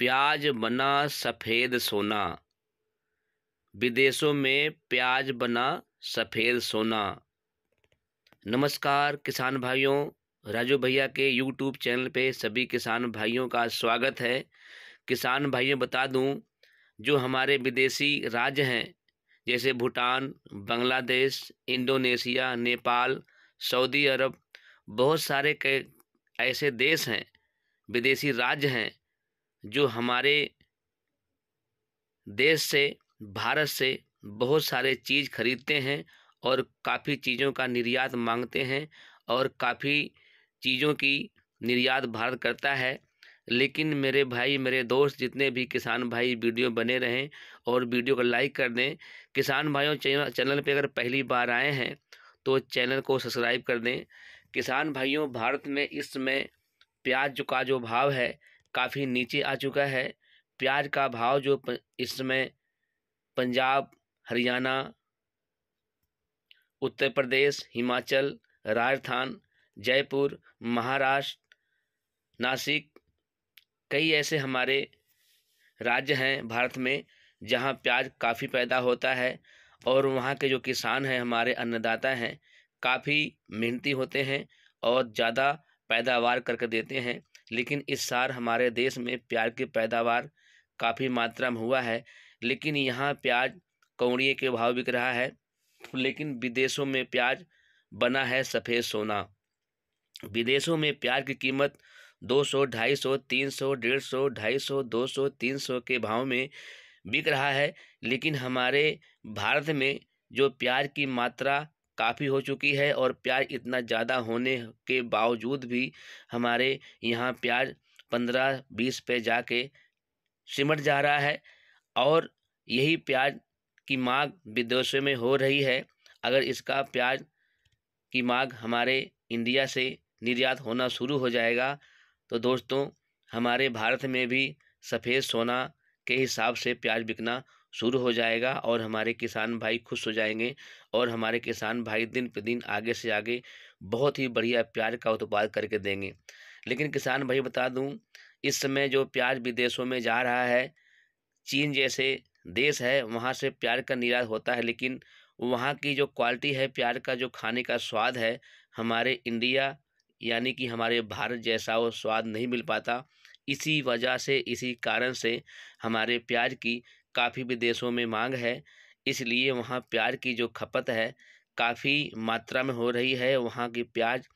प्याज बना सफ़ेद सोना विदेशों में प्याज बना सफ़ेद सोना नमस्कार किसान भाइयों राजू भैया के यूट्यूब चैनल पे सभी किसान भाइयों का स्वागत है किसान भाइयों बता दूं जो हमारे विदेशी राज्य हैं जैसे भूटान बांग्लादेश इंडोनेशिया नेपाल सऊदी अरब बहुत सारे ऐसे देश हैं विदेशी राज्य हैं जो हमारे देश से भारत से बहुत सारे चीज़ खरीदते हैं और काफ़ी चीज़ों का निर्यात मांगते हैं और काफ़ी चीज़ों की निर्यात भारत करता है लेकिन मेरे भाई मेरे दोस्त जितने भी किसान भाई वीडियो बने रहें और वीडियो को लाइक कर दें किसान भाइयों चैनल पे अगर पहली बार आए हैं तो चैनल को सब्सक्राइब कर दें किसान भाइयों भारत में इस समय प्याज का जो भाव है काफ़ी नीचे आ चुका है प्याज का भाव जो इस समय पंजाब हरियाणा उत्तर प्रदेश हिमाचल राजस्थान जयपुर महाराष्ट्र नासिक कई ऐसे हमारे राज्य हैं भारत में जहाँ प्याज काफ़ी पैदा होता है और वहाँ के जो किसान हैं हमारे अन्नदाता हैं काफ़ी मेहनती होते हैं और ज़्यादा पैदावार करके देते हैं लेकिन इस साल हमारे देश में प्याज की पैदावार काफ़ी मात्रा में हुआ है लेकिन यहाँ प्याज कौड़िए के भाव बिक रहा है लेकिन विदेशों में प्याज बना है सफ़ेद सोना विदेशों में प्याज की कीमत 200, 250, 300, 150, 250, 200, 300 के भाव में बिक रहा है लेकिन हमारे भारत में जो प्याज की मात्रा काफ़ी हो चुकी है और प्याज इतना ज़्यादा होने के बावजूद भी हमारे यहाँ प्याज पंद्रह बीस पे जाके सिमट जा रहा है और यही प्याज की मांग विदेशों में हो रही है अगर इसका प्याज की मांग हमारे इंडिया से निर्यात होना शुरू हो जाएगा तो दोस्तों हमारे भारत में भी सफ़ेद सोना के हिसाब से प्याज बिकना शुरू हो जाएगा और हमारे किसान भाई खुश हो जाएंगे और हमारे किसान भाई दिन दिन आगे से आगे बहुत ही बढ़िया प्याज का उत्पाद करके देंगे लेकिन किसान भाई बता दूं इस समय जो प्याज विदेशों में जा रहा है चीन जैसे देश है वहाँ से प्याज का निर्यात होता है लेकिन वहाँ की जो क्वालिटी है प्याज का जो खाने का स्वाद है हमारे इंडिया यानी कि हमारे भारत जैसा वो स्वाद नहीं मिल पाता इसी वजह से इसी कारण से हमारे प्याज की काफ़ी विदेशों में मांग है इसलिए वहाँ प्याज की जो खपत है काफ़ी मात्रा में हो रही है वहाँ की प्याज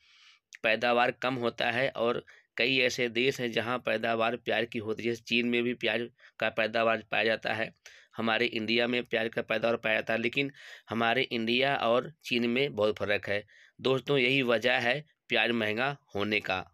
पैदावार कम होता है और कई ऐसे देश हैं जहाँ पैदावार प्याज की होती है चीन में भी प्याज का पैदावार पाया जाता है हमारे इंडिया में प्याज का पैदावार पाया जाता है लेकिन हमारे इंडिया और चीन में बहुत फ़र्क है दोस्तों यही वजह है प्याज महंगा होने का